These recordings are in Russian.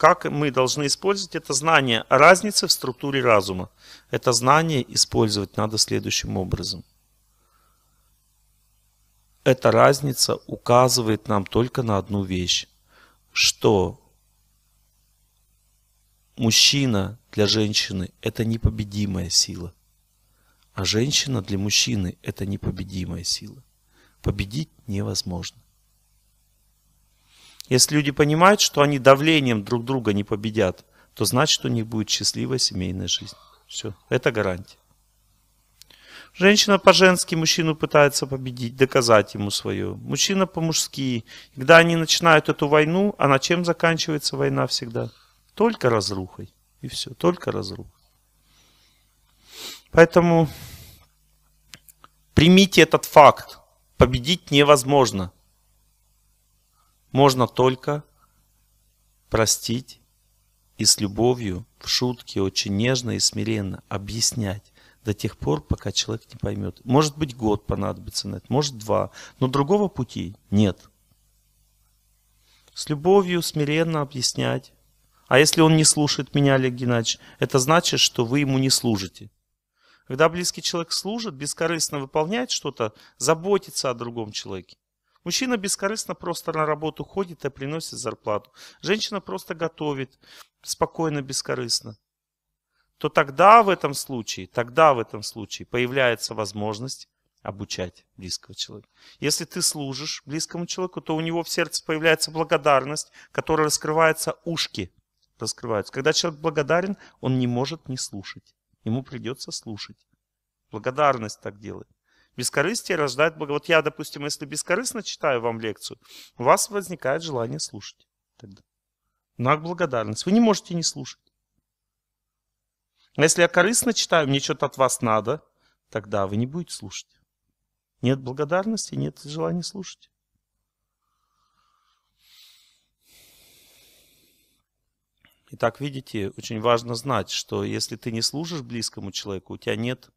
как мы должны использовать это знание разницы в структуре разума. Это знание использовать надо следующим образом. Эта разница указывает нам только на одну вещь, что мужчина для женщины – это непобедимая сила, а женщина для мужчины – это непобедимая сила. Победить невозможно. Если люди понимают, что они давлением друг друга не победят, то значит у них будет счастливая семейная жизнь. Все, это гарантия. Женщина по-женски мужчину пытается победить, доказать ему свое. Мужчина по-мужски. Когда они начинают эту войну, а на чем заканчивается война всегда? Только разрухой. И все, только разруха. Поэтому примите этот факт. Победить невозможно можно только простить и с любовью, в шутке, очень нежно и смиренно объяснять до тех пор, пока человек не поймет. Может быть, год понадобится на это, может, два, но другого пути нет. С любовью смиренно объяснять. А если он не слушает меня, Олег Геннадьевич, это значит, что вы ему не служите. Когда близкий человек служит, бескорыстно выполняет что-то, заботится о другом человеке, Мужчина бескорыстно просто на работу ходит и приносит зарплату. Женщина просто готовит, спокойно, бескорыстно. То тогда в этом случае, тогда в этом случае появляется возможность обучать близкого человека. Если ты служишь близкому человеку, то у него в сердце появляется благодарность, которая раскрывается ушки. Раскрываются. Когда человек благодарен, он не может не слушать. Ему придется слушать. Благодарность так делает. Бескорыстие рождает благо. Вот я, допустим, если бескорыстно читаю вам лекцию, у вас возникает желание слушать тогда. Знак благодарности. Вы не можете не слушать. а Если я корыстно читаю, мне что-то от вас надо, тогда вы не будете слушать. Нет благодарности, нет желания слушать. Итак, видите, очень важно знать, что если ты не служишь близкому человеку, у тебя нет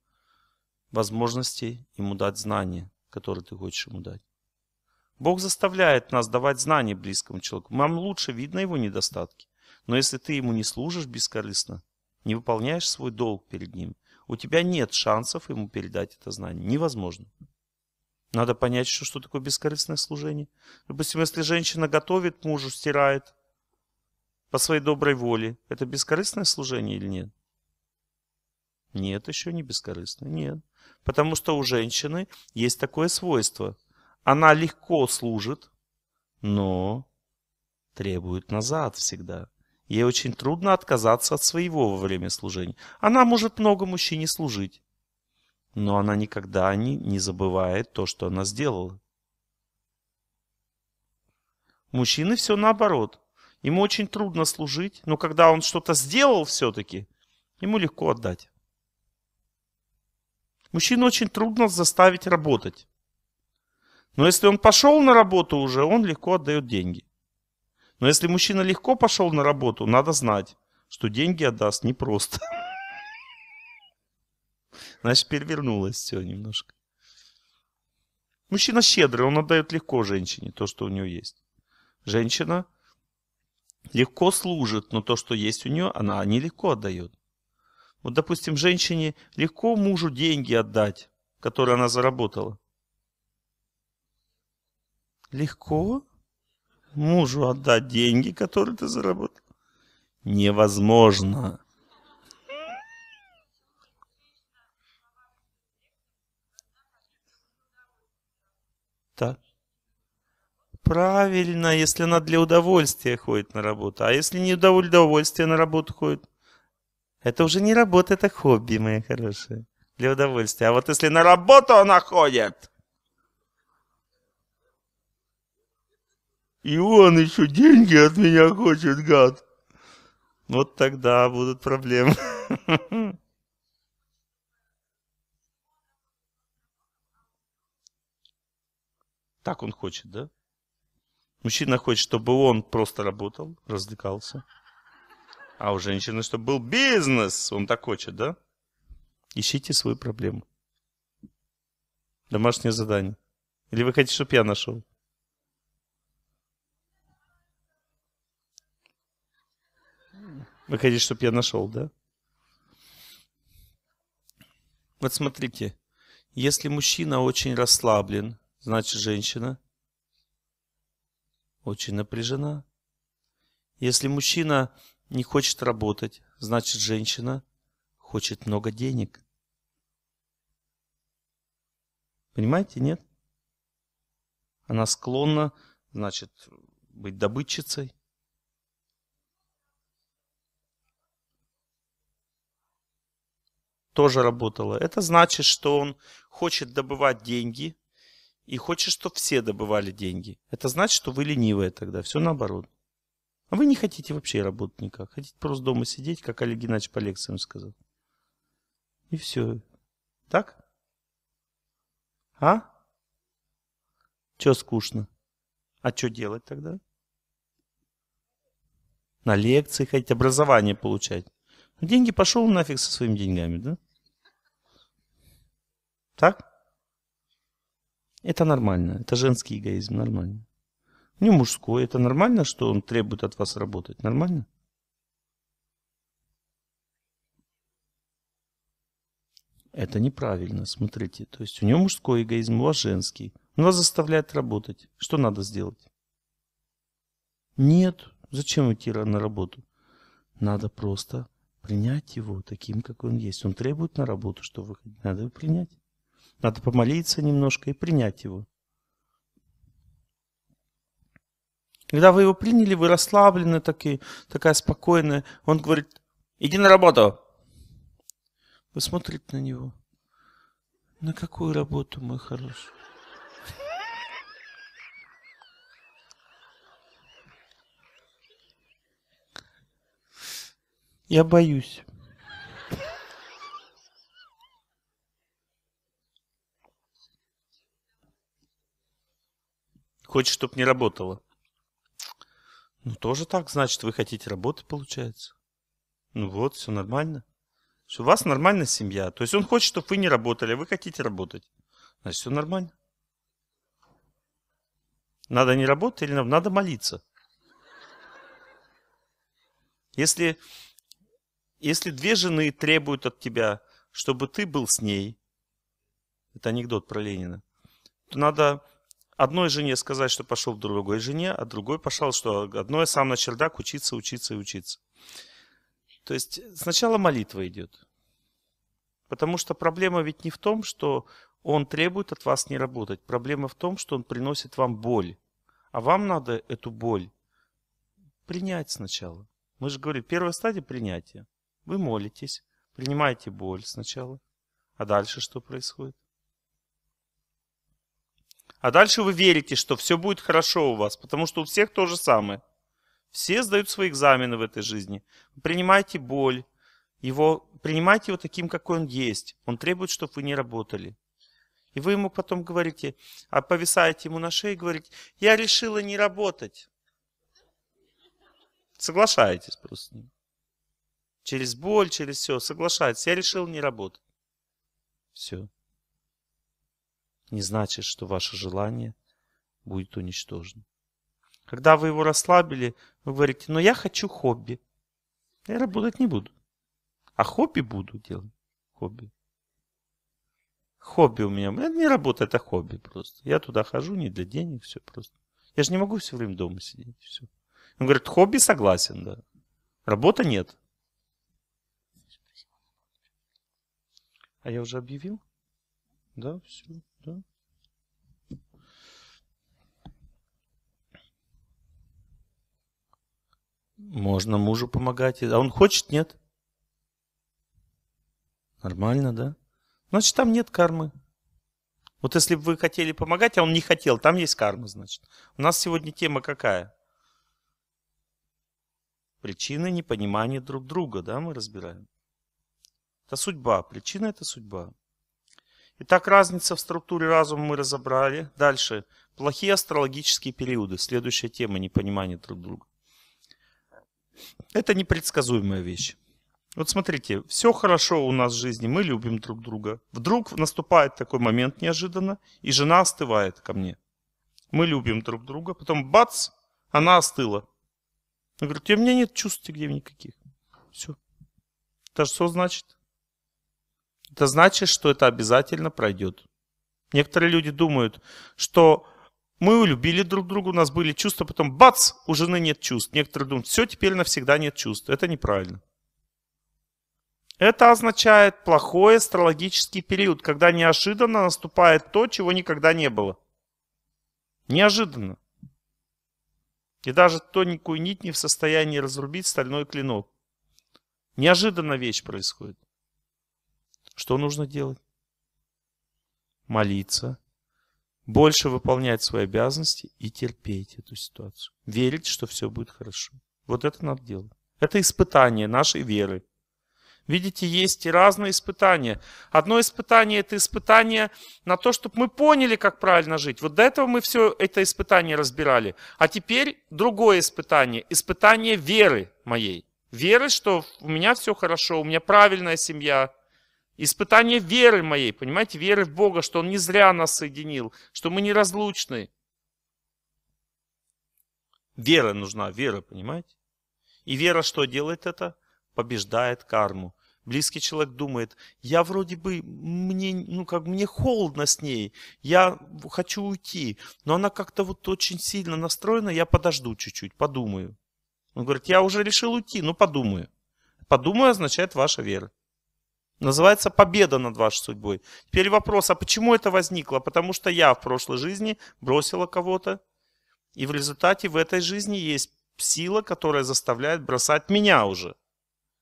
возможностей ему дать знания, которые ты хочешь ему дать. Бог заставляет нас давать знания близкому человеку. Нам лучше видно его недостатки. Но если ты ему не служишь бескорыстно, не выполняешь свой долг перед ним, у тебя нет шансов ему передать это знание. Невозможно. Надо понять, что, что такое бескорыстное служение. Допустим, если женщина готовит мужу, стирает по своей доброй воле, это бескорыстное служение или нет? Нет, еще не бескорыстное. Нет. Потому что у женщины есть такое свойство. Она легко служит, но требует назад всегда. Ей очень трудно отказаться от своего во время служения. Она может много мужчине служить, но она никогда не, не забывает то, что она сделала. Мужчины все наоборот. Ему очень трудно служить, но когда он что-то сделал все-таки, ему легко отдать. Мужчину очень трудно заставить работать. Но если он пошел на работу уже, он легко отдает деньги. Но если мужчина легко пошел на работу, надо знать, что деньги отдаст непросто. Значит, перевернулось все немножко. Мужчина щедрый, он отдает легко женщине то, что у нее есть. Женщина легко служит, но то, что есть у нее, она не легко отдает. Вот, допустим, женщине легко мужу деньги отдать, которые она заработала. Легко мужу отдать деньги, которые ты заработал? Невозможно. Так. Правильно, если она для удовольствия ходит на работу. А если не для удовольствия на работу ходит? Это уже не работа, это хобби, моя хорошая. Для удовольствия. А вот если на работу она ходит, и он еще деньги от меня хочет, гад, вот тогда будут проблемы. Так он хочет, да? Мужчина хочет, чтобы он просто работал, развлекался. А у женщины, чтобы был бизнес, он так хочет, да? Ищите свою проблему. Домашнее задание. Или вы хотите, чтобы я нашел? Вы хотите, чтобы я нашел, да? Вот смотрите, если мужчина очень расслаблен, значит женщина очень напряжена. Если мужчина не хочет работать, значит женщина хочет много денег. Понимаете, нет? Она склонна, значит, быть добытчицей. Тоже работала. Это значит, что он хочет добывать деньги и хочет, чтобы все добывали деньги. Это значит, что вы ленивые тогда. Все наоборот. А вы не хотите вообще работать никак. Хотите просто дома сидеть, как Олег Геннадьевич по лекциям сказал. И все. Так? А? Че скучно? А что делать тогда? На лекции ходить, образование получать. А деньги пошел нафиг со своими деньгами, да? Так? Это нормально. Это женский эгоизм, нормально не мужской. Это нормально, что он требует от вас работать? Нормально? Это неправильно, смотрите. То есть у него мужской эгоизм, у вас женский. Он вас заставляет работать. Что надо сделать? Нет. Зачем идти на работу? Надо просто принять его таким, как он есть. Он требует на работу, что вы Надо его принять. Надо помолиться немножко и принять его. Когда вы его приняли, вы расслаблены такие, такая спокойная. Он говорит, иди на работу. Вы смотрите на него. На какую работу, мой хороший? Я боюсь. Хочешь, чтобы не работало? Ну, тоже так, значит, вы хотите работы, получается. Ну вот, все нормально. У вас нормальная семья. То есть он хочет, чтобы вы не работали, а вы хотите работать. Значит, все нормально. Надо не работать или надо молиться. Если, если две жены требуют от тебя, чтобы ты был с ней, это анекдот про Ленина, то надо одной жене сказать, что пошел к другой жене, а другой пошел, что одной сам на чердак учиться, учиться и учиться. То есть сначала молитва идет. Потому что проблема ведь не в том, что он требует от вас не работать. Проблема в том, что он приносит вам боль. А вам надо эту боль принять сначала. Мы же говорим, первая стадия принятия. Вы молитесь, принимаете боль сначала. А дальше что происходит? А дальше вы верите, что все будет хорошо у вас, потому что у всех то же самое. Все сдают свои экзамены в этой жизни. Вы принимаете боль, его, принимайте его таким, какой он есть. Он требует, чтобы вы не работали. И вы ему потом говорите, а повисаете ему на шею, и говорите, я решила не работать. Соглашаетесь просто с ним. Через боль, через все, соглашаетесь. Я решил не работать. Все не значит, что ваше желание будет уничтожено. Когда вы его расслабили, вы говорите, но я хочу хобби. Я работать не буду. А хобби буду делать. Хобби. Хобби у меня. Ну, это не работа, это хобби просто. Я туда хожу не для денег, все просто. Я же не могу все время дома сидеть. Все. Он говорит, хобби согласен, да. Работа нет. А я уже объявил? Да, все. Да? Можно мужу помогать. А он хочет? Нет. Нормально, да? Значит, там нет кармы. Вот если бы вы хотели помогать, а он не хотел, там есть карма, значит. У нас сегодня тема какая? Причины непонимания друг друга, да, мы разбираем. Это судьба. Причина – это судьба. Итак, разница в структуре разума мы разобрали. Дальше. Плохие астрологические периоды. Следующая тема непонимание друг друга. Это непредсказуемая вещь. Вот смотрите, все хорошо у нас в жизни, мы любим друг друга. Вдруг наступает такой момент неожиданно, и жена остывает ко мне. Мы любим друг друга, потом бац, она остыла. Она говорит, у меня нет чувств к тебе никаких. Все. Это что значит? это значит, что это обязательно пройдет. Некоторые люди думают, что мы улюбили друг друга, у нас были чувства, потом бац, у жены нет чувств. Некоторые думают, все, теперь навсегда нет чувств. Это неправильно. Это означает плохой астрологический период, когда неожиданно наступает то, чего никогда не было. Неожиданно. И даже тоненькую нить не в состоянии разрубить стальной клинок. Неожиданно вещь происходит. Что нужно делать? Молиться, больше выполнять свои обязанности и терпеть эту ситуацию. Верить, что все будет хорошо. Вот это надо делать. Это испытание нашей веры. Видите, есть и разные испытания. Одно испытание – это испытание на то, чтобы мы поняли, как правильно жить. Вот до этого мы все это испытание разбирали. А теперь другое испытание – испытание веры моей. Веры, что у меня все хорошо, у меня правильная семья, Испытание веры моей, понимаете, веры в Бога, что Он не зря нас соединил, что мы неразлучны. Вера нужна, вера, понимаете? И вера что делает это? Побеждает карму. Близкий человек думает, я вроде бы, мне, ну как, мне холодно с ней, я хочу уйти, но она как-то вот очень сильно настроена, я подожду чуть-чуть, подумаю. Он говорит, я уже решил уйти, но ну, подумаю. Подумаю означает ваша вера. Называется победа над вашей судьбой. Теперь вопрос, а почему это возникло? Потому что я в прошлой жизни бросила кого-то, и в результате в этой жизни есть сила, которая заставляет бросать меня уже.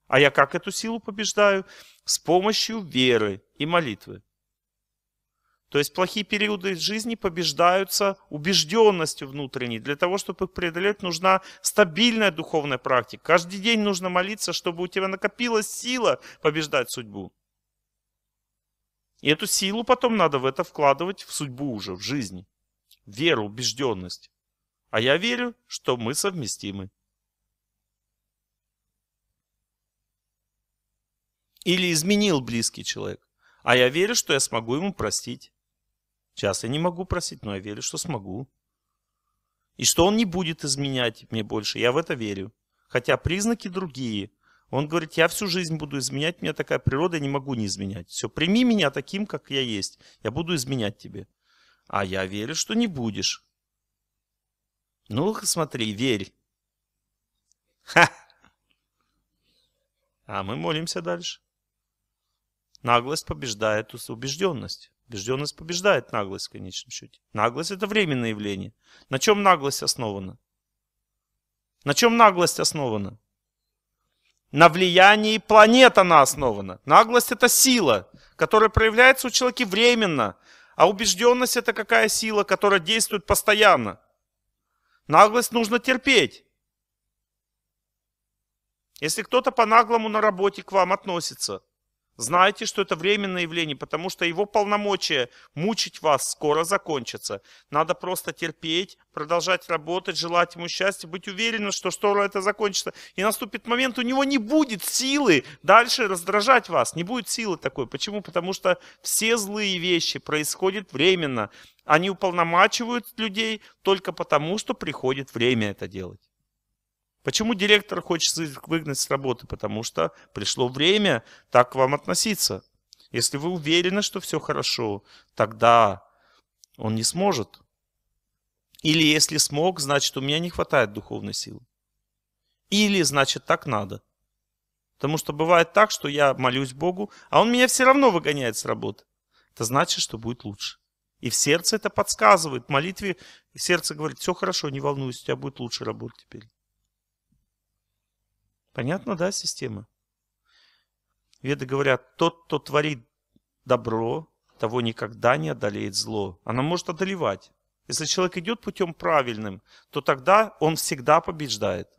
А я как эту силу побеждаю? С помощью веры и молитвы. То есть плохие периоды жизни побеждаются убежденностью внутренней. Для того, чтобы их преодолеть, нужна стабильная духовная практика. Каждый день нужно молиться, чтобы у тебя накопилась сила побеждать судьбу. И эту силу потом надо в это вкладывать в судьбу уже, в жизнь. Веру, убежденность. А я верю, что мы совместимы. Или изменил близкий человек. А я верю, что я смогу ему простить. Сейчас я не могу просить, но я верю, что смогу. И что он не будет изменять мне больше. Я в это верю. Хотя признаки другие. Он говорит, я всю жизнь буду изменять, у меня такая природа, я не могу не изменять. Все, прими меня таким, как я есть. Я буду изменять тебе. А я верю, что не будешь. Ну, смотри, верь. Ха! А мы молимся дальше. Наглость побеждает убежденность. Убежденность побеждает наглость в конечном счете. Наглость – это временное явление. На чем наглость основана? На чем наглость основана? На влиянии планет она основана. Наглость – это сила, которая проявляется у человека временно. А убежденность – это какая сила, которая действует постоянно. Наглость нужно терпеть. Если кто-то по-наглому на работе к вам относится – Знайте, что это временное явление, потому что его полномочия мучить вас скоро закончатся. Надо просто терпеть, продолжать работать, желать ему счастья, быть уверенным, что скоро это закончится. И наступит момент, у него не будет силы дальше раздражать вас. Не будет силы такой. Почему? Потому что все злые вещи происходят временно. Они уполномачивают людей только потому, что приходит время это делать. Почему директор хочет выгнать с работы? Потому что пришло время так к вам относиться. Если вы уверены, что все хорошо, тогда он не сможет. Или если смог, значит, у меня не хватает духовной силы. Или, значит, так надо. Потому что бывает так, что я молюсь Богу, а он меня все равно выгоняет с работы. Это значит, что будет лучше. И в сердце это подсказывает. В молитве сердце говорит, все хорошо, не волнуйся, у тебя будет лучше работа теперь. Понятно, да, система? Веды говорят, тот, кто творит добро, того никогда не одолеет зло. Она может одолевать. Если человек идет путем правильным, то тогда он всегда побеждает.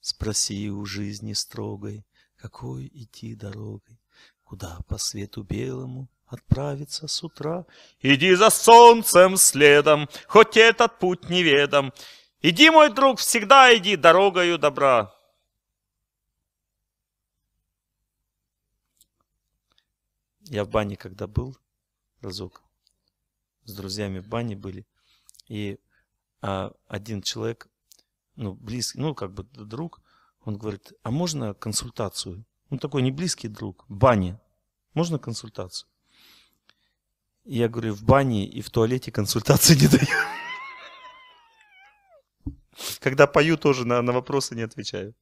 Спроси у жизни строгой, какой идти дорогой, куда по свету белому отправиться с утра. Иди за солнцем следом, хоть этот путь неведом, Иди, мой друг, всегда иди дорогою добра. Я в бане когда был, разок, с друзьями в бане были, и а, один человек, ну, близкий, ну, как бы друг, он говорит, а можно консультацию? Ну, такой не близкий друг, в бане. Можно консультацию? я говорю, в бане и в туалете консультации не даю. Когда пою, тоже на, на вопросы не отвечаю.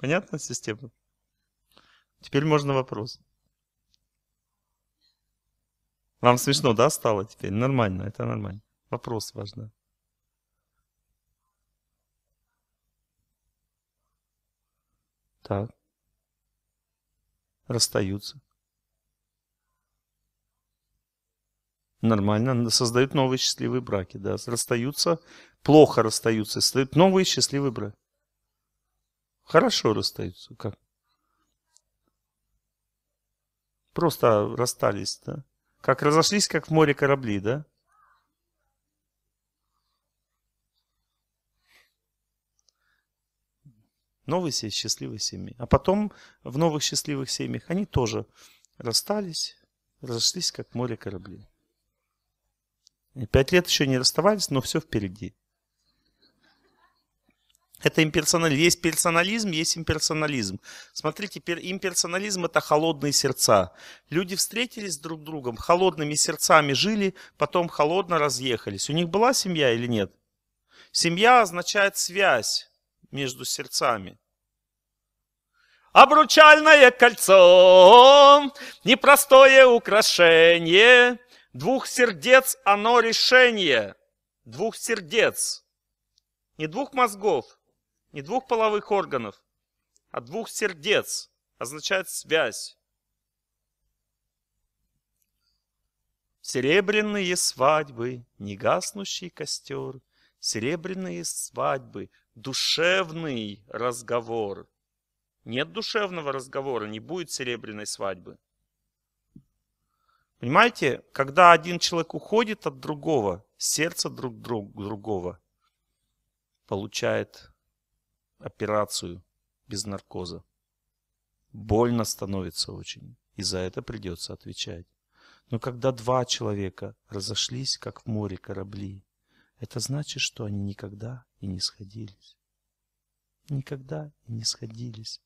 Понятна система? Теперь можно вопрос. Вам смешно, да, стало теперь? Нормально, это нормально. Вопрос важно. Так. Расстаются. Нормально, создают новые счастливые браки, да. Расстаются, плохо расстаются, создают новые счастливые браки. Хорошо расстаются, как? Просто расстались, да? Как разошлись, как в море корабли, да? Новые все счастливые семьи. А потом в новых счастливых семьях они тоже расстались, разошлись, как море корабли. Пять лет еще не расставались, но все впереди. Это имперсонал... Есть персонализм, есть имперсонализм. Смотрите, пер... имперсонализм это холодные сердца. Люди встретились друг с другом, холодными сердцами жили, потом холодно разъехались. У них была семья или нет? Семья означает связь между сердцами. Обручальное кольцо, непростое украшение, Двух сердец оно решение. Двух сердец. Не двух мозгов, не двух половых органов, а двух сердец означает связь. Серебряные свадьбы, негаснущий костер, Серебряные свадьбы, душевный разговор. Нет душевного разговора, не будет серебряной свадьбы. Понимаете, когда один человек уходит от другого, сердце друг друг другого получает операцию без наркоза. Больно становится очень, и за это придется отвечать. Но когда два человека разошлись, как в море корабли, это значит, что они никогда и не сходились. Никогда и не сходились.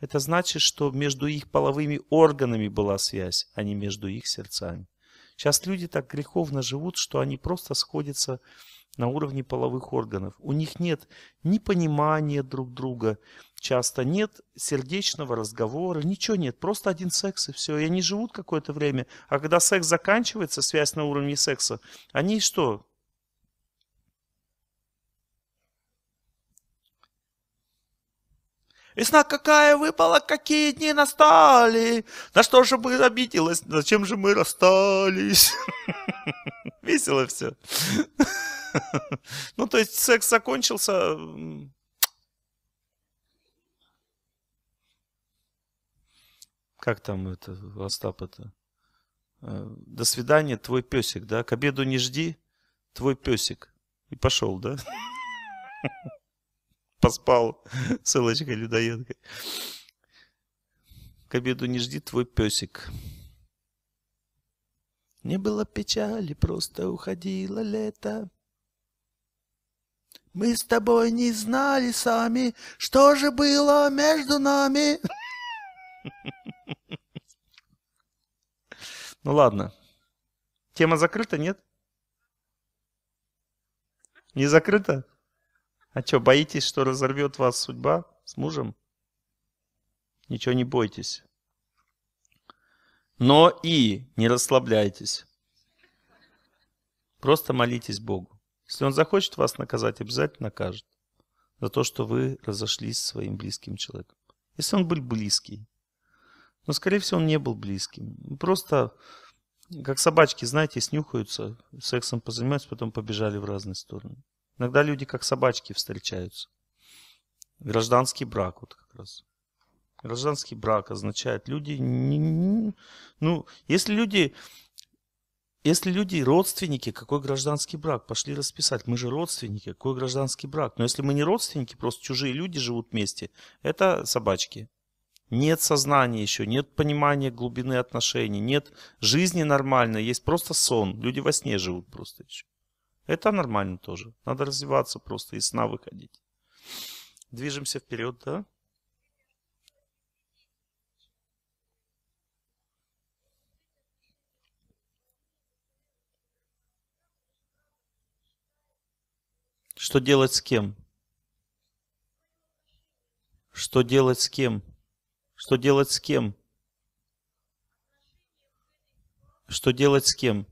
Это значит, что между их половыми органами была связь, а не между их сердцами. Сейчас люди так греховно живут, что они просто сходятся на уровне половых органов. У них нет ни понимания друг друга, часто нет сердечного разговора, ничего нет, просто один секс и все. И они живут какое-то время, а когда секс заканчивается, связь на уровне секса, они что, Весна какая выпала, какие дни настали. На что же мы обиделась, зачем же мы расстались? Весело все. Ну, то есть секс закончился, как там это, Остап это? Э, До свидания, твой песик, да? К обеду не жди, твой песик. И пошел, да? поспал с Элочкой К обеду не жди твой песик. Не было печали, просто уходило лето. Мы с тобой не знали сами, что же было между нами. Ну ладно. Тема закрыта, нет? Не закрыта? А что, боитесь, что разорвет вас судьба с мужем? Ничего не бойтесь. Но и не расслабляйтесь. Просто молитесь Богу. Если Он захочет вас наказать, обязательно накажет. За то, что вы разошлись с своим близким человеком. Если он был близкий. Но, скорее всего, он не был близким. Просто, как собачки, знаете, снюхаются, сексом позанимаются, потом побежали в разные стороны. Иногда люди как собачки встречаются. Гражданский брак вот как раз. Гражданский брак означает люди... Не, не, ну, если люди... Если люди родственники, какой гражданский брак? Пошли расписать. Мы же родственники, какой гражданский брак? Но если мы не родственники, просто чужие люди живут вместе, это собачки. Нет сознания еще, нет понимания глубины отношений, нет жизни нормальной, есть просто сон. Люди во сне живут просто еще. Это нормально тоже. Надо развиваться просто, и сна выходить. Движемся вперед, да? Что делать с кем? Что делать с кем? Что делать с кем? Что делать с кем?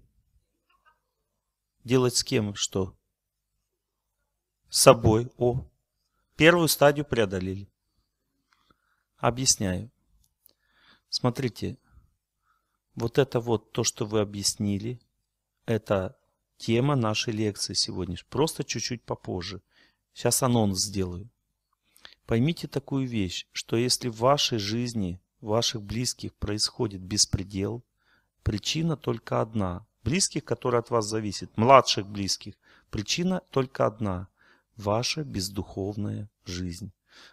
делать с кем что? С собой. О, первую стадию преодолели. Объясняю. Смотрите, вот это вот то, что вы объяснили, это тема нашей лекции сегодня. Просто чуть-чуть попозже. Сейчас анонс сделаю. Поймите такую вещь, что если в вашей жизни, в ваших близких происходит беспредел, причина только одна близких, которые от вас зависят, младших близких. Причина только одна – ваша бездуховная жизнь.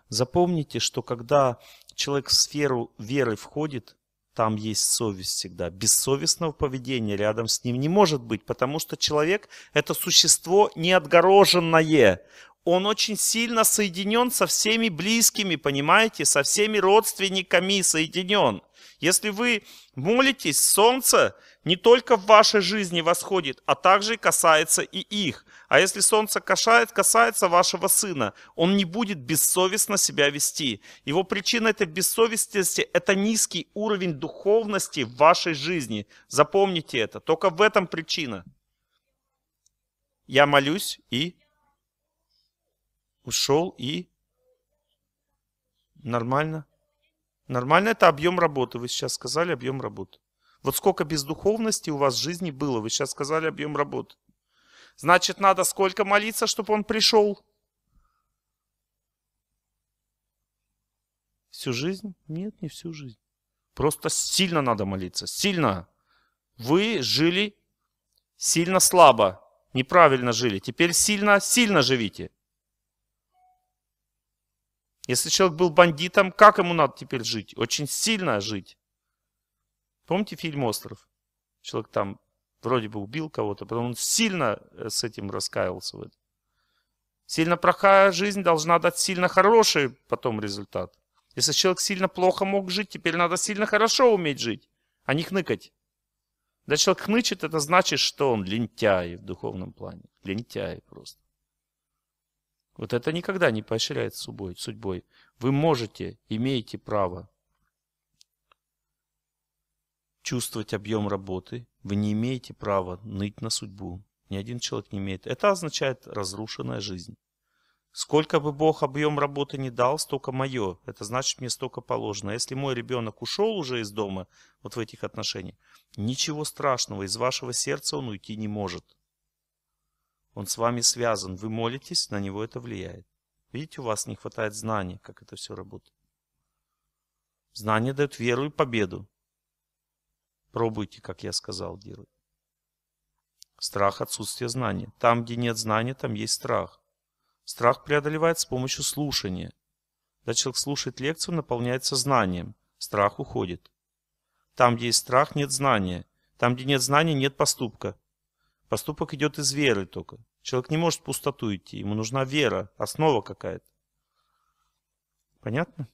Запомните, что когда человек в сферу веры входит, там есть совесть всегда. Бессовестного поведения рядом с ним не может быть, потому что человек – это существо неотгороженное он очень сильно соединен со всеми близкими, понимаете, со всеми родственниками соединен. Если вы молитесь, солнце не только в вашей жизни восходит, а также касается и их. А если солнце касает, касается вашего сына, он не будет бессовестно себя вести. Его причина этой бессовестности – это низкий уровень духовности в вашей жизни. Запомните это, только в этом причина. Я молюсь и ушел и нормально. Нормально это объем работы. Вы сейчас сказали объем работы. Вот сколько без духовности у вас в жизни было, вы сейчас сказали объем работы. Значит, надо сколько молиться, чтобы он пришел? Всю жизнь? Нет, не всю жизнь. Просто сильно надо молиться. Сильно. Вы жили сильно слабо. Неправильно жили. Теперь сильно, сильно живите. Если человек был бандитом, как ему надо теперь жить? Очень сильно жить. Помните фильм «Остров»? Человек там вроде бы убил кого-то, потом он сильно э, с этим раскаялся. В этом. Сильно плохая жизнь должна дать сильно хороший потом результат. Если человек сильно плохо мог жить, теперь надо сильно хорошо уметь жить, а не хныкать. Да человек хнычет, это значит, что он лентяй в духовном плане. Лентяй просто. Вот это никогда не поощряет судьбой. судьбой. Вы можете, имеете право чувствовать объем работы. Вы не имеете права ныть на судьбу. Ни один человек не имеет. Это означает разрушенная жизнь. Сколько бы Бог объем работы не дал, столько мое. Это значит, мне столько положено. Если мой ребенок ушел уже из дома, вот в этих отношениях, ничего страшного, из вашего сердца он уйти не может. Он с вами связан. Вы молитесь, на него это влияет. Видите, у вас не хватает знания, как это все работает. Знание дает веру и победу. Пробуйте, как я сказал, делать. Страх – отсутствие знания. Там, где нет знания, там есть страх. Страх преодолевает с помощью слушания. Когда человек слушает лекцию, наполняется знанием. Страх уходит. Там, где есть страх, нет знания. Там, где нет знания, нет поступка. Поступок идет из веры только. Человек не может в пустоту идти. Ему нужна вера, основа какая-то. Понятно?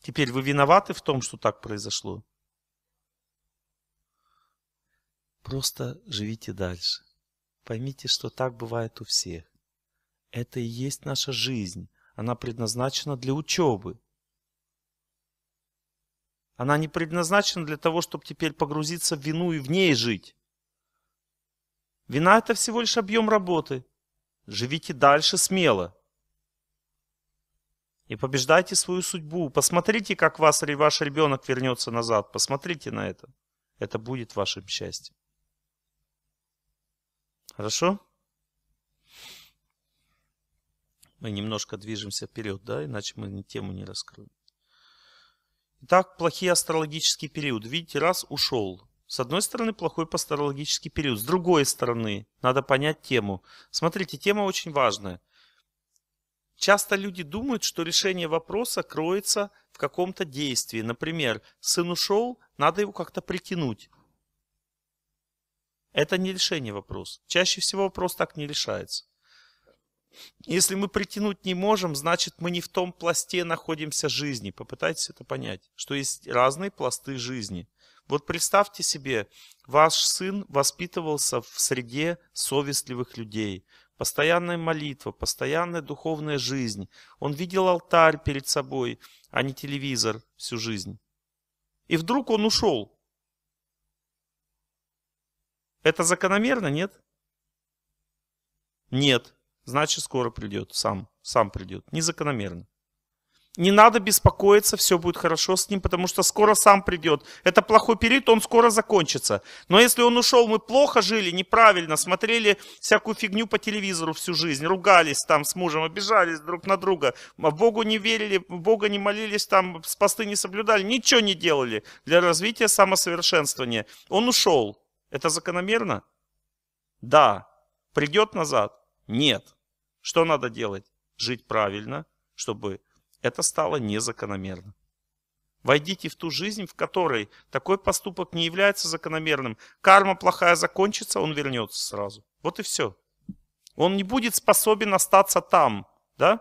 Теперь вы виноваты в том, что так произошло? Просто живите дальше. Поймите, что так бывает у всех. Это и есть наша жизнь. Она предназначена для учебы. Она не предназначена для того, чтобы теперь погрузиться в вину и в ней жить. Вина – это всего лишь объем работы. Живите дальше смело. И побеждайте свою судьбу. Посмотрите, как вас или ваш ребенок вернется назад. Посмотрите на это. Это будет вашим счастьем. Хорошо? Мы немножко движемся вперед, да, иначе мы тему не раскроем. Итак, плохие астрологический период. Видите, раз ушел. С одной стороны, плохой пасторологический период. С другой стороны, надо понять тему. Смотрите, тема очень важная. Часто люди думают, что решение вопроса кроется в каком-то действии. Например, сын ушел, надо его как-то притянуть. Это не решение вопроса. Чаще всего вопрос так не решается. Если мы притянуть не можем, значит мы не в том пласте находимся жизни. Попытайтесь это понять, что есть разные пласты жизни. Вот представьте себе, ваш сын воспитывался в среде совестливых людей. Постоянная молитва, постоянная духовная жизнь. Он видел алтарь перед собой, а не телевизор всю жизнь. И вдруг он ушел. Это закономерно, нет? Нет значит скоро придет, сам, сам придет, незакономерно. Не надо беспокоиться, все будет хорошо с ним, потому что скоро сам придет. Это плохой период, он скоро закончится. Но если он ушел, мы плохо жили, неправильно, смотрели всякую фигню по телевизору всю жизнь, ругались там с мужем, обижались друг на друга, а Богу не верили, Бога не молились, там посты не соблюдали, ничего не делали для развития самосовершенствования. Он ушел. Это закономерно? Да. Придет назад? Нет. Что надо делать? Жить правильно, чтобы это стало незакономерно. Войдите в ту жизнь, в которой такой поступок не является закономерным. Карма плохая закончится, он вернется сразу. Вот и все. Он не будет способен остаться там, да?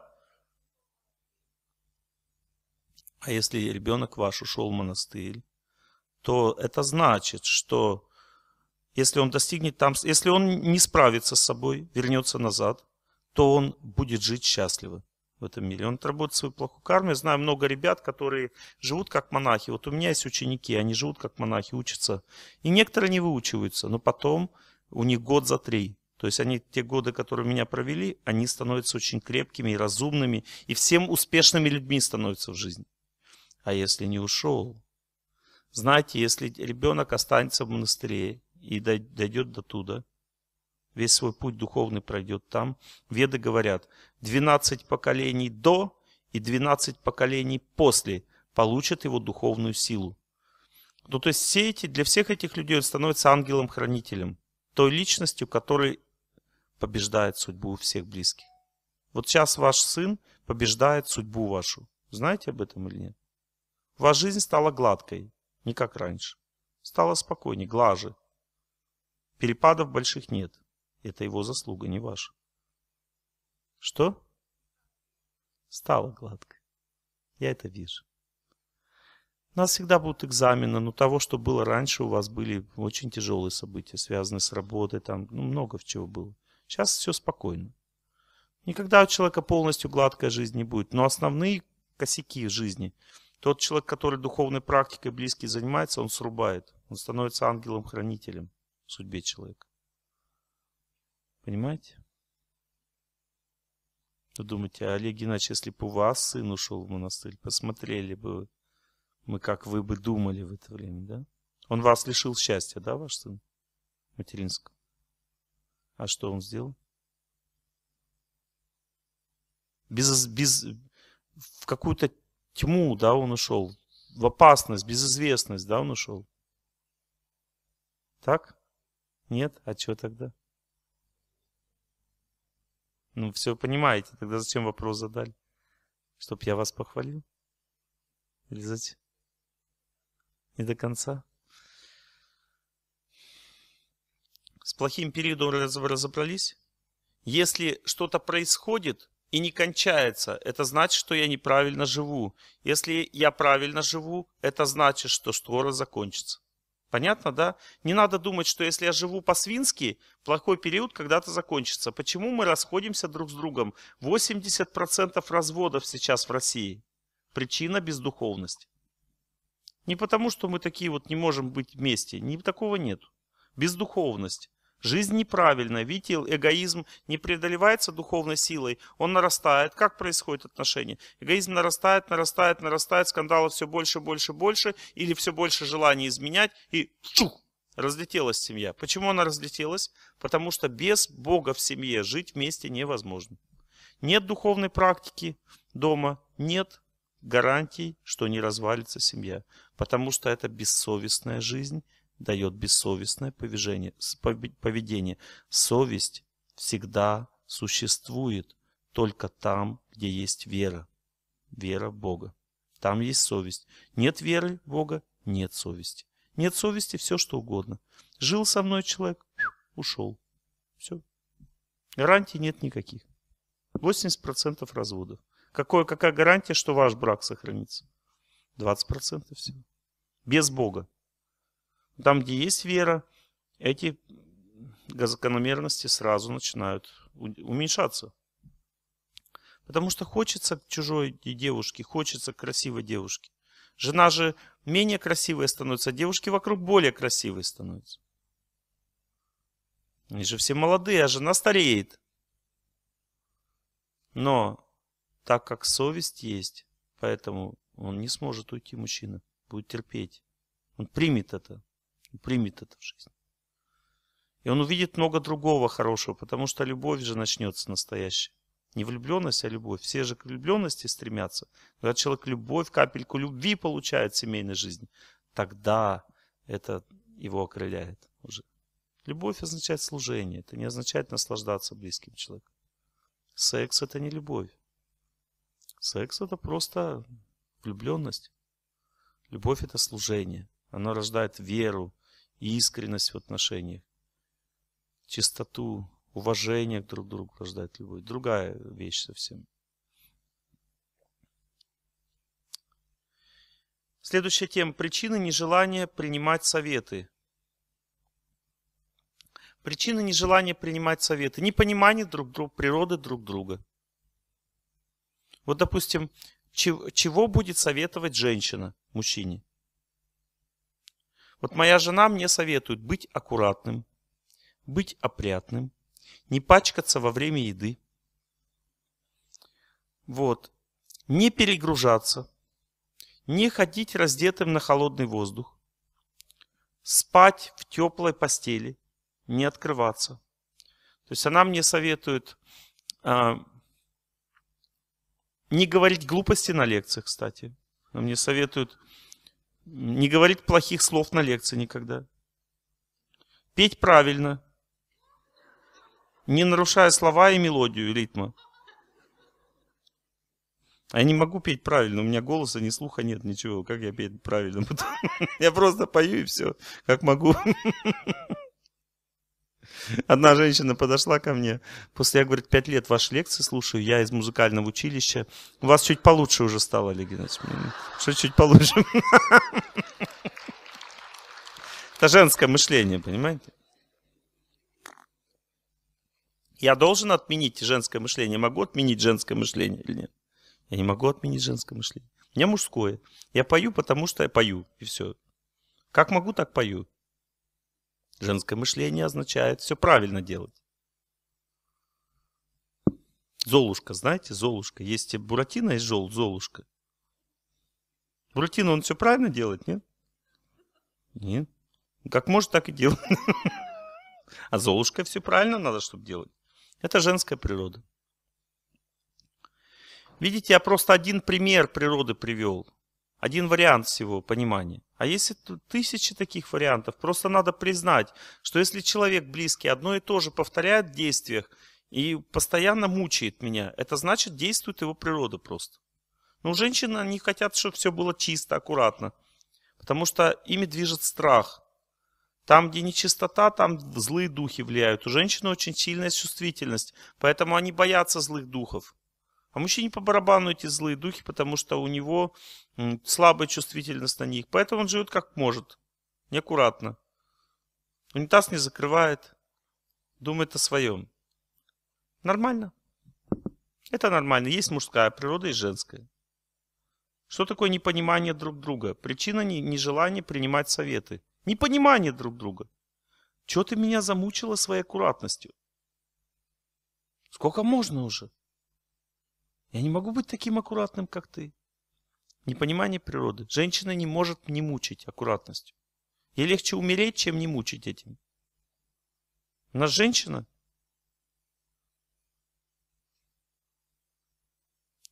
А если ребенок ваш ушел в монастырь, то это значит, что если он достигнет там, если он не справится с собой, вернется назад, то он будет жить счастливо в этом мире. Он отработает свою плохую карму. Я знаю много ребят, которые живут как монахи. Вот у меня есть ученики, они живут как монахи, учатся. И некоторые не выучиваются, но потом у них год за три. То есть они те годы, которые меня провели, они становятся очень крепкими и разумными, и всем успешными людьми становятся в жизни. А если не ушел? Знаете, если ребенок останется в монастыре и дойдет до туда, весь свой путь духовный пройдет там. Веды говорят, 12 поколений до и 12 поколений после получат его духовную силу. Ну, то есть все эти, для всех этих людей он становится ангелом-хранителем, той личностью, которая побеждает судьбу у всех близких. Вот сейчас ваш сын побеждает судьбу вашу. Знаете об этом или нет? Ваша жизнь стала гладкой, не как раньше. Стала спокойнее, глаже. Перепадов больших нет. Это его заслуга, не ваша. Что? Стало гладко. Я это вижу. У нас всегда будут экзамены, но того, что было раньше, у вас были очень тяжелые события, связанные с работой, там ну, много чего было. Сейчас все спокойно. Никогда у человека полностью гладкая жизнь не будет, но основные косяки жизни, тот человек, который духовной практикой близкий занимается, он срубает, он становится ангелом-хранителем в судьбе человека. Понимаете? Вы думаете, а Олег Геннадьевич, если бы у вас сын ушел в монастырь, посмотрели бы мы, как вы бы думали в это время, да? Он вас лишил счастья, да, ваш сын материнского? А что он сделал? Без, без, в какую-то тьму, да, он ушел. В опасность, безызвестность, да, он ушел. Так? Нет? А что тогда? Ну, все понимаете, тогда зачем вопрос задали? Чтоб я вас похвалил? Или зачем? Не до конца? С плохим периодом разобрались? Если что-то происходит и не кончается, это значит, что я неправильно живу. Если я правильно живу, это значит, что штора закончится. Понятно, да? Не надо думать, что если я живу по-свински, плохой период когда-то закончится. Почему мы расходимся друг с другом? 80% разводов сейчас в России. Причина – бездуховность. Не потому, что мы такие вот не можем быть вместе. Не, такого нет. Бездуховность. Жизнь неправильна, видите, эгоизм не преодолевается духовной силой, он нарастает. Как происходит отношение? Эгоизм нарастает, нарастает, нарастает, скандалов все больше, больше, больше, или все больше желания изменять, и чух, разлетелась семья. Почему она разлетелась? Потому что без Бога в семье жить вместе невозможно. Нет духовной практики дома, нет гарантий, что не развалится семья. Потому что это бессовестная жизнь, дает бессовестное поведение. поведение. Совесть всегда существует только там, где есть вера. Вера Бога. Там есть совесть. Нет веры Бога, нет совести. Нет совести, все что угодно. Жил со мной человек, ушел. Все. Гарантий нет никаких. 80% разводов. Какое, какая гарантия, что ваш брак сохранится? 20% всего. Без Бога. Там, где есть вера, эти газокономерности сразу начинают уменьшаться. Потому что хочется чужой девушке, хочется красивой девушке. Жена же менее красивая становится, а девушки вокруг более красивые становятся. Они же все молодые, а жена стареет. Но так как совесть есть, поэтому он не сможет уйти, мужчина. Будет терпеть. Он примет это примет это в жизнь. И он увидит много другого хорошего, потому что любовь же начнется настоящая. Не влюбленность, а любовь. Все же к влюбленности стремятся. Когда человек любовь, капельку любви получает в семейной жизни, тогда это его окрыляет уже. Любовь означает служение. Это не означает наслаждаться близким человеком. Секс – это не любовь. Секс – это просто влюбленность. Любовь – это служение. Оно рождает веру, и искренность в отношениях, чистоту, уважение друг к другу рождает любовь. Другая вещь совсем. Следующая тема. Причины нежелания принимать советы. Причины нежелания принимать советы. Непонимание друг друга, природы друг друга. Вот, допустим, чего будет советовать женщина мужчине? Вот моя жена мне советует быть аккуратным, быть опрятным, не пачкаться во время еды. Вот. Не перегружаться. Не ходить раздетым на холодный воздух. Спать в теплой постели. Не открываться. То есть она мне советует а, не говорить глупости на лекциях, кстати. Она мне советует не говорить плохих слов на лекции никогда. Петь правильно. Не нарушая слова и мелодию, и ритма. А я не могу петь правильно, у меня голоса, ни слуха нет, ничего. Как я петь правильно? Я просто пою и все, как могу. Одна женщина подошла ко мне. После, я, говорю, пять лет ваши лекции слушаю, я из музыкального училища. У вас чуть получше уже стало, Олег Геннадьевич. Что чуть получше? Это женское мышление, понимаете? Я должен отменить женское мышление? могу отменить женское мышление или нет? Я не могу отменить женское мышление. У меня мужское. Я пою, потому что я пою, и все. Как могу, так пою. Женское мышление означает все правильно делать. Золушка, знаете, Золушка. Есть и Буратино, и Жол, Золушка. Буратино, он все правильно делает, нет? Нет. Как может, так и делает. А Золушка все правильно надо, чтобы делать. Это женская природа. Видите, я просто один пример природы привел один вариант всего понимания. А если тысячи таких вариантов, просто надо признать, что если человек близкий одно и то же повторяет в действиях и постоянно мучает меня, это значит действует его природа просто. Но женщины, они хотят, чтобы все было чисто, аккуратно. Потому что ими движет страх. Там, где нечистота, там злые духи влияют. У женщины очень сильная чувствительность, поэтому они боятся злых духов. А мужчине по барабану эти злые духи, потому что у него слабая чувствительность на них. Поэтому он живет как может. Неаккуратно. Унитаз не закрывает. Думает о своем. Нормально. Это нормально. Есть мужская природа и женская. Что такое непонимание друг друга? Причина не нежелания принимать советы. Непонимание друг друга. Чего ты меня замучила своей аккуратностью? Сколько можно уже? Я не могу быть таким аккуратным, как ты. Непонимание природы. Женщина не может не мучить аккуратностью. Ей легче умереть, чем не мучить этим. У нас женщина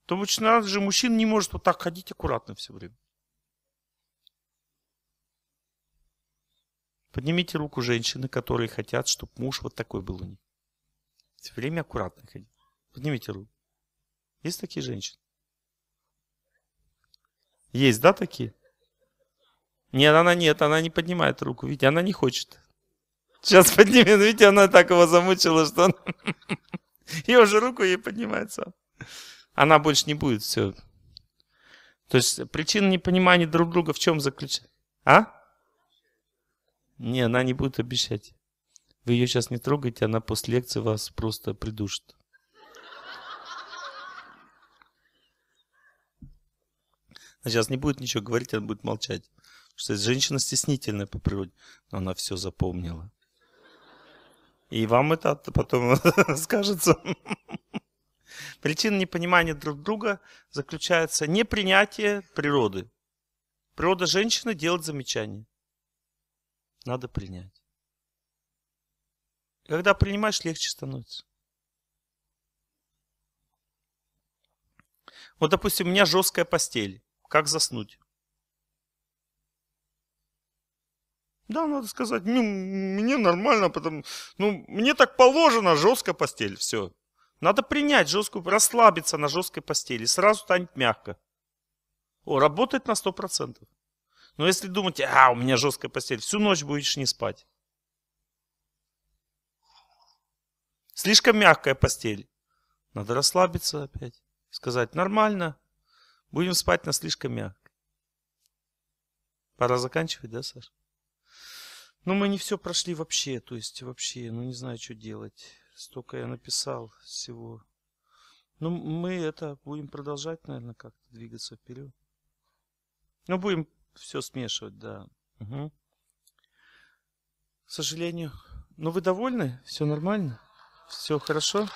То точно же мужчина не может вот так ходить аккуратно все время. Поднимите руку женщины, которые хотят, чтобы муж вот такой был у них. Все время аккуратно ходить. Поднимите руку. Есть такие женщины? Есть, да, такие? Нет, она нет, она не поднимает руку. Видите, она не хочет. Сейчас поднимет. Видите, она так его замучила, что он... Я уже руку ей поднимается. Она больше не будет все. То есть причина непонимания друг друга в чем заключается? А? Не, она не будет обещать. Вы ее сейчас не трогайте, она после лекции вас просто придушит. Она сейчас не будет ничего говорить, она будет молчать. Потому что женщина стеснительная по природе, но она все запомнила. И вам это потом скажется. Причина непонимания друг друга заключается не принятие природы. Природа женщины делает замечания. Надо принять. Когда принимаешь, легче становится. Вот, допустим, у меня жесткая постель. Как заснуть? Да, надо сказать, ну, мне нормально, потому, ну, мне так положено, жесткая постель, все. Надо принять жесткую, расслабиться на жесткой постели, сразу станет мягко. О, работает на 100%. Но если думать, а, у меня жесткая постель, всю ночь будешь не спать. Слишком мягкая постель. Надо расслабиться опять. Сказать, нормально, Будем спать на слишком мягко. Пора заканчивать, да, Саш? Ну, мы не все прошли вообще, то есть вообще, ну, не знаю, что делать. Столько я написал всего. Ну, мы это будем продолжать, наверное, как-то двигаться вперед. Ну, будем все смешивать, да. Угу. К сожалению. Ну, вы довольны? Все нормально? Все хорошо?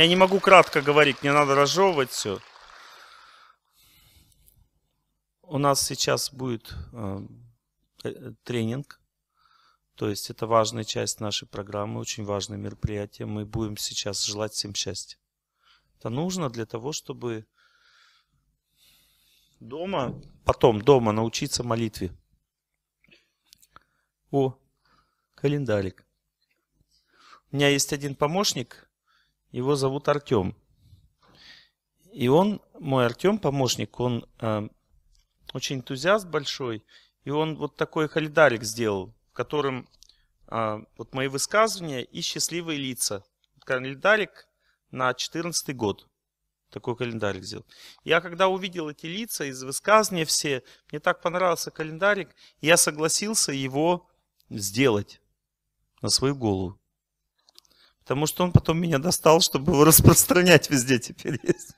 Я не могу кратко говорить, мне надо разжевывать все. У нас сейчас будет эм, э, тренинг. То есть это важная часть нашей программы, очень важное мероприятие. Мы будем сейчас желать всем счастья. Это нужно для того, чтобы дома, потом дома научиться молитве. О, календарик. У меня есть один помощник, его зовут Артем. И он, мой Артем, помощник, он э, очень энтузиаст большой. И он вот такой календарик сделал, в котором э, вот мои высказывания и счастливые лица. Календарик на 14 год. Такой календарик сделал. Я когда увидел эти лица из высказывания все, мне так понравился календарик, я согласился его сделать на свою голову. Потому что он потом меня достал, чтобы его распространять везде теперь есть.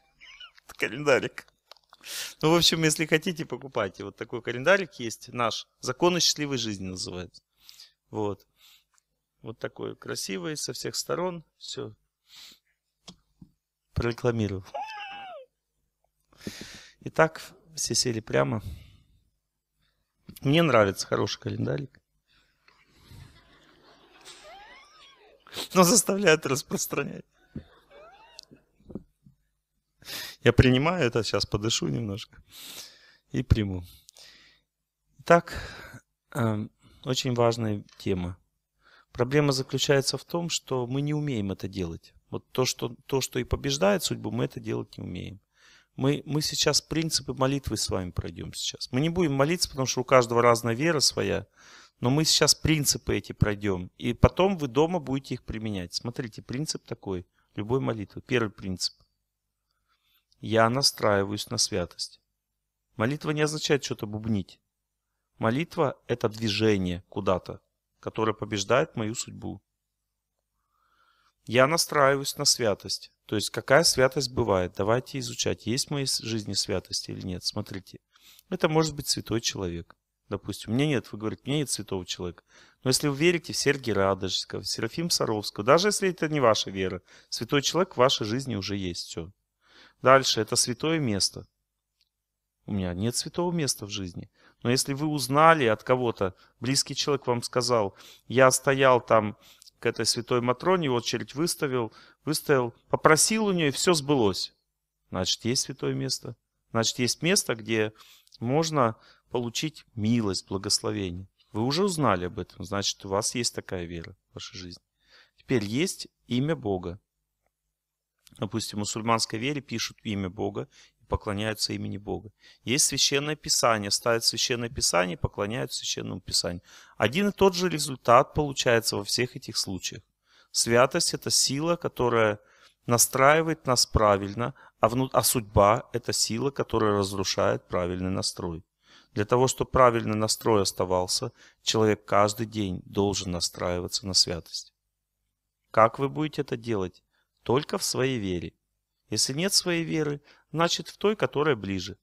Календарик. Ну, в общем, если хотите, покупайте. Вот такой календарик есть наш. Законы счастливой жизни называется. Вот. Вот такой красивый со всех сторон. Все. Прорекламировал. Итак, все сели прямо. Мне нравится хороший календарик. но заставляют распространять. Я принимаю это, сейчас подышу немножко и приму. Итак, эм, очень важная тема. Проблема заключается в том, что мы не умеем это делать. Вот то, что, то, что и побеждает судьбу, мы это делать не умеем. Мы, мы сейчас принципы молитвы с вами пройдем сейчас. Мы не будем молиться, потому что у каждого разная вера своя. Но мы сейчас принципы эти пройдем. И потом вы дома будете их применять. Смотрите, принцип такой. Любой молитвы. Первый принцип. Я настраиваюсь на святость. Молитва не означает что-то бубнить. Молитва – это движение куда-то, которое побеждает мою судьбу. Я настраиваюсь на святость. То есть какая святость бывает? Давайте изучать, есть в моей жизни святость или нет. Смотрите, это может быть святой человек допустим, у меня нет, вы говорите, у меня нет святого человека. Но если вы верите в Сергия Радожского, в Серафим Саровского, даже если это не ваша вера, святой человек в вашей жизни уже есть все. Дальше, это святое место. У меня нет святого места в жизни. Но если вы узнали от кого-то, близкий человек вам сказал, я стоял там к этой святой Матроне, очередь выставил, выставил, попросил у нее, и все сбылось. Значит, есть святое место. Значит, есть место, где можно получить милость, благословение. Вы уже узнали об этом, значит, у вас есть такая вера в вашей жизни. Теперь есть имя Бога. Допустим, в мусульманской вере пишут имя Бога и поклоняются имени Бога. Есть священное писание, ставят священное писание и поклоняются священному писанию. Один и тот же результат получается во всех этих случаях. Святость – это сила, которая настраивает нас правильно, а, вну... а судьба – это сила, которая разрушает правильный настрой. Для того, чтобы правильный настрой оставался, человек каждый день должен настраиваться на святость. Как вы будете это делать? Только в своей вере. Если нет своей веры, значит в той, которая ближе.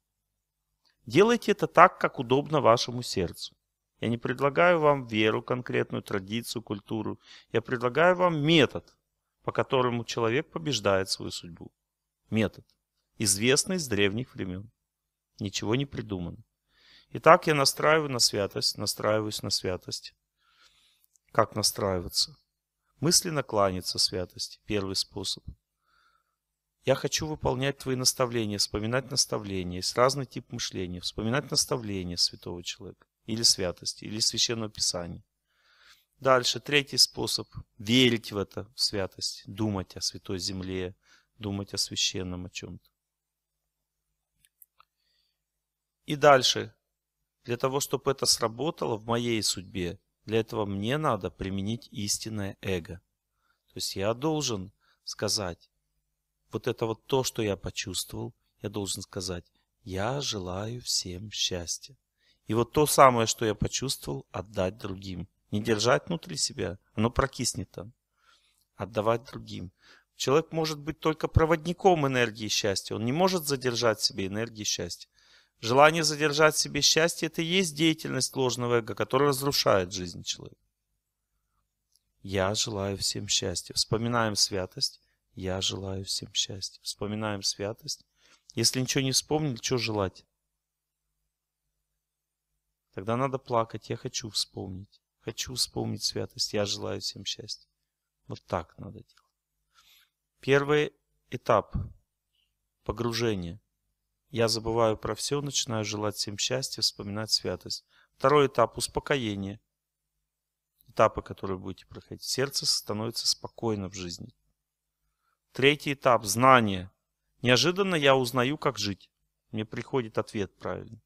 Делайте это так, как удобно вашему сердцу. Я не предлагаю вам веру, конкретную традицию, культуру. Я предлагаю вам метод, по которому человек побеждает свою судьбу. Метод, известный с древних времен. Ничего не придумано. Итак, я настраиваю на святость, настраиваюсь на святость. Как настраиваться? Мысленно кланяться святости. Первый способ. Я хочу выполнять твои наставления, вспоминать наставления. Есть разный тип мышления. Вспоминать наставления святого человека. Или святости, или священного писания. Дальше, третий способ. Верить в это, в святость. Думать о святой земле, думать о священном о чем-то. И дальше, для того, чтобы это сработало в моей судьбе, для этого мне надо применить истинное эго. То есть я должен сказать, вот это вот то, что я почувствовал, я должен сказать, я желаю всем счастья. И вот то самое, что я почувствовал, отдать другим. Не держать внутри себя, оно прокиснет там. Отдавать другим. Человек может быть только проводником энергии счастья. Он не может задержать в себе энергии счастья. Желание задержать себе счастье – это и есть деятельность ложного эго, которая разрушает жизнь человека. Я желаю всем счастья. Вспоминаем святость. Я желаю всем счастья. Вспоминаем святость. Если ничего не вспомнили, что желать? Тогда надо плакать. Я хочу вспомнить. Хочу вспомнить святость. Я желаю всем счастья. Вот так надо делать. Первый этап погружения – я забываю про все, начинаю желать всем счастья, вспоминать святость. Второй этап – успокоение. Этапы, которые будете проходить. Сердце становится спокойно в жизни. Третий этап – знание. Неожиданно я узнаю, как жить. Мне приходит ответ правильно.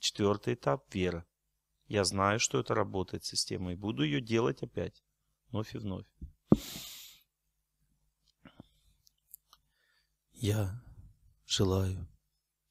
Четвертый этап – вера. Я знаю, что это работает система, и буду ее делать опять. Вновь и вновь. Я желаю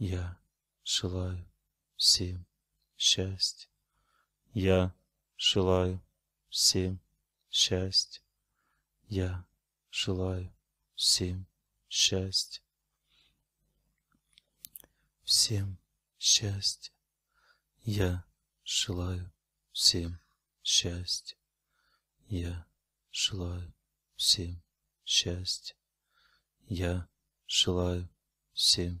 Я желаю всем счастья. Я желаю всем счастья. Я желаю всем счастья. Всем счастья. Я желаю всем счастья. Я желаю всем счастья. Я желаю всем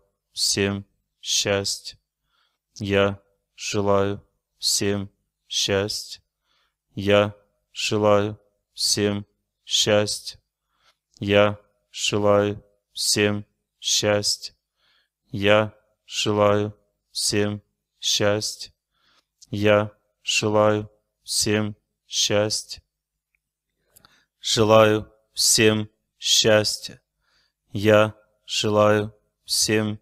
всем счастье. Я желаю всем счастье. Я желаю всем счастье. Я желаю всем счастье. Я желаю всем счастье. Я желаю всем счастье. Желаю всем счастья. Я желаю всем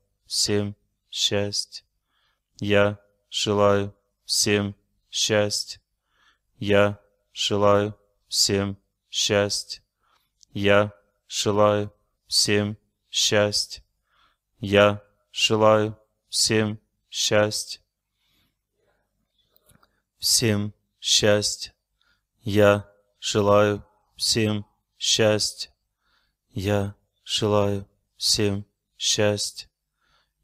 всем счастье. Я желаю всем счастье. Я желаю всем счастье. Я желаю всем счастье. Я желаю всем счастье. Всем счастье. Я желаю всем счастье. Я желаю всем счастье.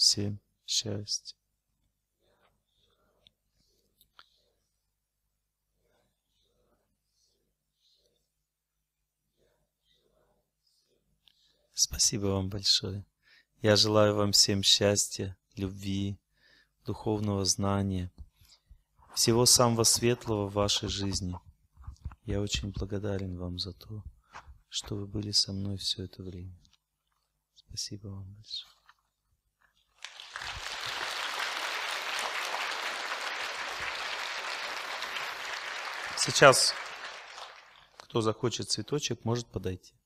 семь, шесть Спасибо вам большое. Я желаю вам всем счастья, любви, духовного знания, всего самого светлого в вашей жизни. Я очень благодарен вам за то, что вы были со мной все это время. Спасибо вам большое. Сейчас, кто захочет цветочек, может подойти.